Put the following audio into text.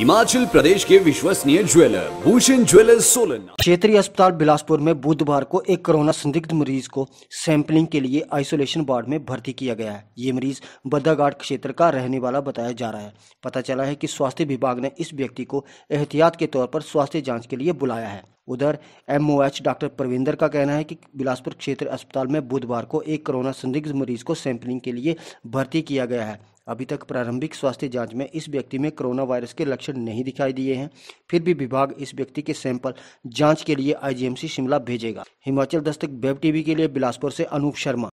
हिमाचल प्रदेश के विश्वसनीय jeweller Bhushan jeweller Solan क्षेत्रीय अस्पताल बिलासपुर में बुधवार को एक कोरोना संदिग्ध मरीज को सैंपलिंग के लिए आइसोलेशन वार्ड में भर्ती किया गया है ये मरीज बद्दाघाट क्षेत्र का रहने वाला बताया जा रहा है पता चला है कि स्वास्थ्य विभाग ने इस व्यक्ति को एहतियात के तौर पर स्वास्थ्य जाँच के लिए बुलाया है उधर एच डॉक्टर परविंदर का कहना है कि बिलासपुर क्षेत्र अस्पताल में बुधवार को एक कोरोना संदिग्ध मरीज को सैंपलिंग के लिए भर्ती किया गया है अभी तक प्रारंभिक स्वास्थ्य जांच में इस व्यक्ति में कोरोना वायरस के लक्षण नहीं दिखाई दिए हैं फिर भी विभाग इस व्यक्ति के सैंपल जांच के लिए आईजीएमसी शिमला भेजेगा हिमाचल दस्तक वेब टीवी के लिए बिलासपुर से अनूप शर्मा